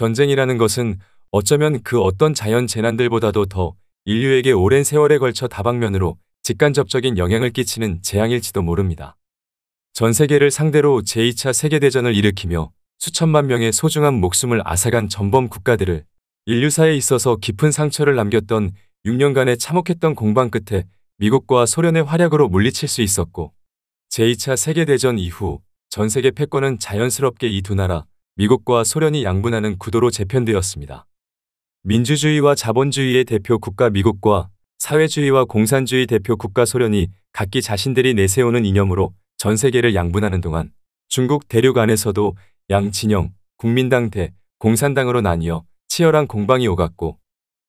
전쟁이라는 것은 어쩌면 그 어떤 자연 재난들보다도 더 인류에게 오랜 세월에 걸쳐 다방면으로 직간접적인 영향을 끼치는 재앙일지도 모릅니다. 전 세계를 상대로 제2차 세계대전을 일으키며 수천만 명의 소중한 목숨을 앗아간 전범 국가들을 인류사에 있어서 깊은 상처를 남겼던 6년간의 참혹했던 공방 끝에 미국과 소련의 활약으로 물리칠 수 있었고 제2차 세계대전 이후 전 세계 패권은 자연스럽게 이 두 나라 미국과 소련이 양분하는 구도로 재편되었습니다. 민주주의와 자본주의의 대표 국가 미국과 사회주의와 공산주의 대표 국가 소련이 각기 자신들이 내세우는 이념으로 전 세계를 양분하는 동안 중국 대륙 안에서도 양진영, 국민당 대 공산당으로 나뉘어 치열한 공방이 오갔고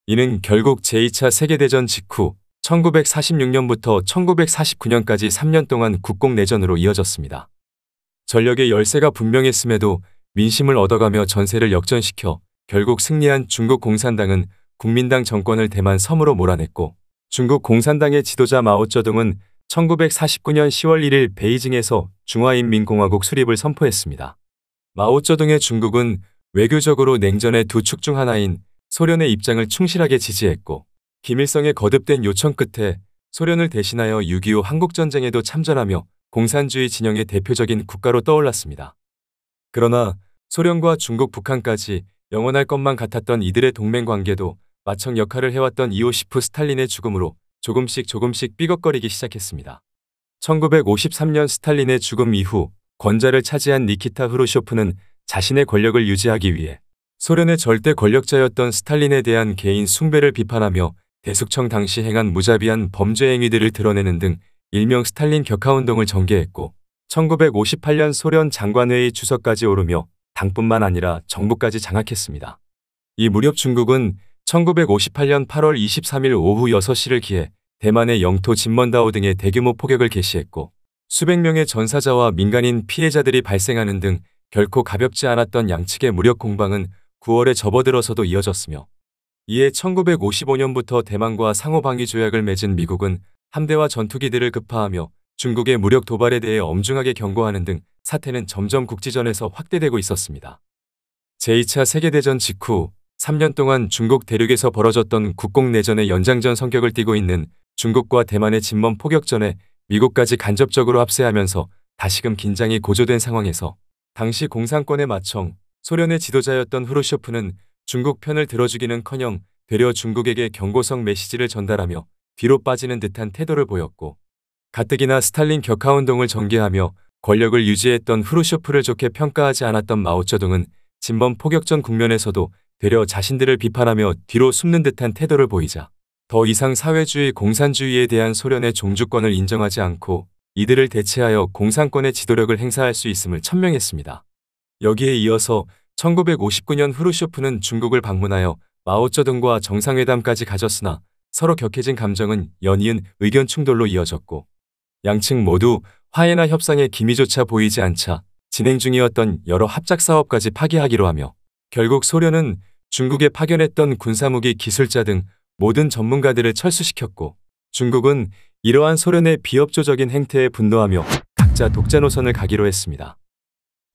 이는 결국 제2차 세계대전 직후 1946년부터 1949년까지 3년 동안 국공 내전으로 이어졌습니다. 전력의 열세가 분명했음에도 민심을 얻어가며 전세를 역전시켜 결국 승리한 중국 공산당은 국민당 정권을 대만 섬으로 몰아냈고 중국 공산당의 지도자 마오쩌둥은 1949년 10월 1일 베이징에서 중화인민공화국 수립을 선포했습니다. 마오쩌둥의 중국은 외교적으로 냉전의 두 축 중 하나인 소련의 입장을 충실하게 지지했고 김일성의 거듭된 요청 끝에 소련을 대신하여 6.25 한국전쟁에도 참전하며 공산주의 진영의 대표적인 국가로 떠올랐습니다. 그러나 소련과 중국, 북한까지 영원할 것만 같았던 이들의 동맹관계도 마청 역할을 해왔던 이오시프 스탈린의 죽음으로 조금씩 조금씩 삐걱거리기 시작했습니다. 1953년 스탈린의 죽음 이후 권좌를 차지한 니키타 후루쇼프는 자신의 권력을 유지하기 위해 소련의 절대 권력자였던 스탈린에 대한 개인 숭배를 비판하며 대숙청 당시 행한 무자비한 범죄 행위들을 드러내는 등 일명 스탈린 격하운동을 전개했고 1958년 소련 장관회의 주석까지 오르며 당뿐만 아니라 정부까지 장악했습니다. 이 무렵 중국은 1958년 8월 23일 오후 6시를 기해 대만의 영토 진먼다오 등의 대규모 폭격을 개시했고 수백 명의 전사자와 민간인 피해자들이 발생하는 등 결코 가볍지 않았던 양측의 무력 공방은 9월에 접어들어서도 이어졌으며 이에 1955년부터 대만과 상호방위 조약을 맺은 미국은 함대와 전투기들을 급파하며 중국의 무력 도발에 대해 엄중하게 경고하는 등 사태는 점점 국지전에서 확대되고 있었습니다. 제2차 세계대전 직후 3년 동안 중국 대륙에서 벌어졌던 국공내전의 연장전 성격을 띠고 있는 중국과 대만의 진먼 포격전에 미국까지 간접적으로 합세하면서 다시금 긴장이 고조된 상황에서 당시 공산권의 마청 소련의 지도자였던 후르쇼프는 중국 편을 들어주기는커녕 되려 중국에게 경고성 메시지를 전달하며 뒤로 빠지는 듯한 태도를 보였고 가뜩이나 스탈린 격하운동을 전개하며 권력을 유지했던 후르쇼프를 좋게 평가하지 않았던 마오쩌둥은 진범 포격전 국면에서도 되려 자신들을 비판하며 뒤로 숨는 듯한 태도를 보이자 더 이상 사회주의 공산주의에 대한 소련의 종주권을 인정하지 않고 이들을 대체하여 공산권의 지도력을 행사할 수 있음을 천명했습니다. 여기에 이어서 1959년 후르쇼프는 중국을 방문하여 마오쩌둥과 정상회담까지 가졌으나 서로 격해진 감정은 연이은 의견 충돌로 이어졌고 양측 모두 화해나 협상의 기미조차 보이지 않자 진행 중이었던 여러 합작사업까지 파기하기로 하며 결국 소련은 중국에 파견했던 군사무기 기술자 등 모든 전문가들을 철수시켰고 중국은 이러한 소련의 비협조적인 행태에 분노하며 각자 독자 노선을 가기로 했습니다.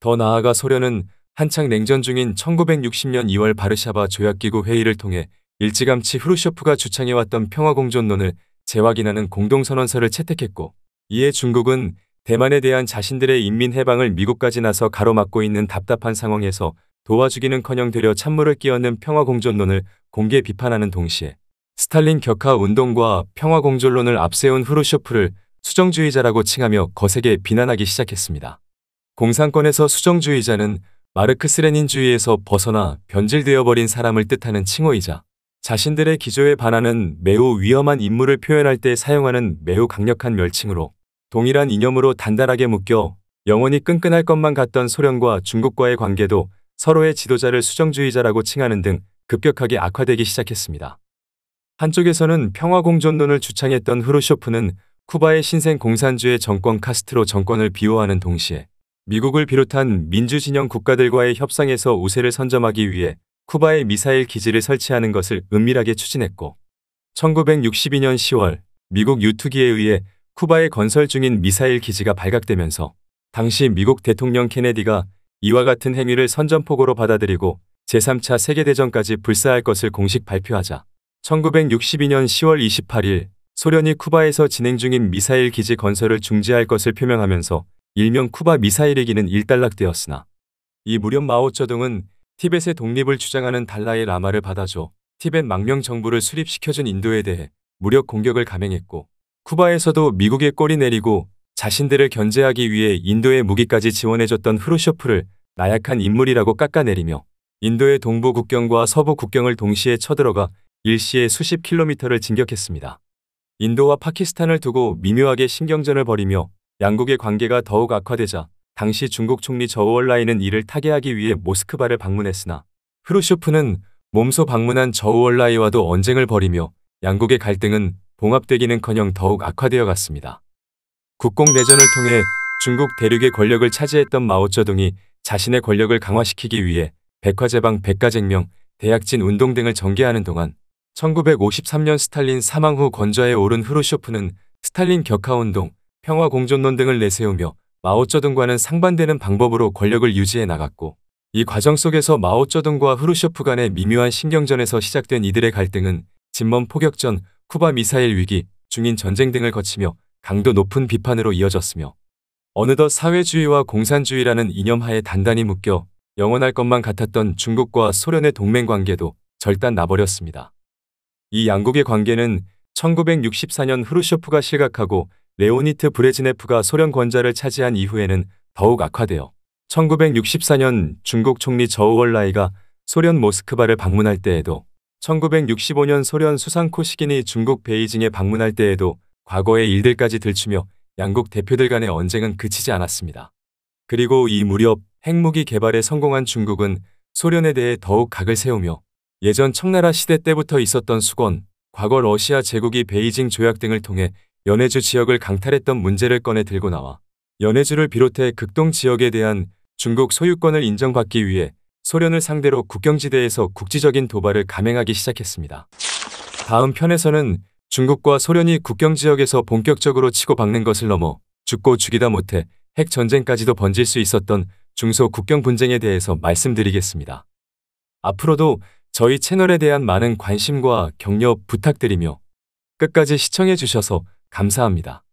더 나아가 소련은 한창 냉전 중인 1960년 2월 바르샤바 조약기구 회의를 통해 일찌감치 후르쇼프가 주창해왔던 평화공존론을 재확인하는 공동선언서를 채택했고 이에 중국은 대만에 대한 자신들의 인민해방을 미국까지 나서 가로막고 있는 답답한 상황에서 도와주기는커녕 되려 찬물을 끼얹는 평화공존론을 공개 비판하는 동시에 스탈린 격하 운동과 평화공존론을 앞세운 후르쇼프를 수정주의자라고 칭하며 거세게 비난하기 시작했습니다. 공산권에서 수정주의자는 마르크스 레닌주의에서 벗어나 변질되어 버린 사람을 뜻하는 칭호이자 자신들의 기조에 반하는 매우 위험한 인물을 표현할 때 사용하는 매우 강력한 멸칭으로 동일한 이념으로 단단하게 묶여 영원히 끈끈할 것만 같던 소련과 중국과의 관계도 서로의 지도자를 수정주의자라고 칭하는 등 급격하게 악화되기 시작했습니다. 한쪽에서는 평화공존론을 주창했던 후루쇼프는 쿠바의 신생 공산주의 정권 카스트로 정권을 비호하는 동시에 미국을 비롯한 민주진영 국가들과의 협상에서 우세를 선점하기 위해 쿠바의 미사일 기지를 설치하는 것을 은밀하게 추진했고 1962년 10월 미국 유투기에 의해 쿠바에 건설 중인 미사일 기지가 발각되면서 당시 미국 대통령 케네디가 이와 같은 행위를 선전포고로 받아들이고 제3차 세계대전까지 불사할 것을 공식 발표하자 1962년 10월 28일 소련이 쿠바에서 진행 중인 미사일 기지 건설을 중지할 것을 표명하면서 일명 쿠바 미사일위기는 일단락되었으나 이 무렵 마오쩌둥은 티벳의 독립을 주장하는 달라의 라마를 받아줘 티벳 망명 정부를 수립시켜준 인도에 대해 무력 공격을 감행했고 쿠바에서도 미국의 꼬리 내리고 자신들을 견제하기 위해 인도의 무기까지 지원해줬던 흐르쇼프를 나약한 인물이라고 깎아내리며 인도의 동부 국경과 서부 국경을 동시에 쳐들어가 일시에 수십 킬로미터를 진격했습니다. 인도와 파키스탄을 두고 미묘하게 신경전을 벌이며 양국의 관계가 더욱 악화되자 당시 중국 총리 저우얼라이는 이를 타개하기 위해 모스크바를 방문했으나 흐르쇼프는 몸소 방문한 저우얼라이와도 언쟁을 벌이며 양국의 갈등은 봉합되기는커녕 더욱 악화되어 갔습니다. 국공내전을 통해 중국 대륙의 권력을 차지했던 마오쩌둥이 자신의 권력을 강화시키기 위해 백화제방 백가쟁명, 대약진 운동 등을 전개하는 동안 1953년 스탈린 사망 후 권좌에 오른 후르쇼프는 스탈린 격하운동, 평화공존론 등을 내세우며 마오쩌둥과는 상반되는 방법으로 권력을 유지해 나갔고 이 과정 속에서 마오쩌둥과 후르쇼프 간의 미묘한 신경전에서 시작된 이들의 갈등은 진먼 포격전, 쿠바 미사일 위기, 중인 전쟁 등을 거치며 강도 높은 비판으로 이어졌으며 어느덧 사회주의와 공산주의라는 이념 하에 단단히 묶여 영원할 것만 같았던 중국과 소련의 동맹 관계도 절단 나버렸습니다. 이 양국의 관계는 1964년 흐르쇼프가 실각하고 레오니트 브레지네프가 소련 권좌를 차지한 이후에는 더욱 악화되어 1964년 중국 총리 저우월라이가 소련 모스크바를 방문할 때에도 1965년 소련 수상 코시긴이 중국 베이징에 방문할 때에도 과거의 일들까지 들추며 양국 대표들 간의 언쟁은 그치지 않았습니다. 그리고 이 무렵 핵무기 개발에 성공한 중국은 소련에 대해 더욱 각을 세우며 예전 청나라 시대 때부터 있었던 수건, 과거 러시아 제국이 베이징 조약 등을 통해 연해주 지역을 강탈했던 문제를 꺼내 들고 나와 연해주를 비롯해 극동 지역에 대한 중국 소유권을 인정받기 위해 소련을 상대로 국경지대에서 국지적인 도발을 감행하기 시작했습니다. 다음 편에서는 중국과 소련이 국경 지역에서 본격적으로 치고박는 것을 넘어 죽고 죽이다 못해 핵 전쟁까지도 번질 수 있었던 중소 국경 분쟁에 대해서 말씀드리겠습니다. 앞으로도 저희 채널에 대한 많은 관심과 격려 부탁드리며 끝까지 시청해 주셔서 감사합니다.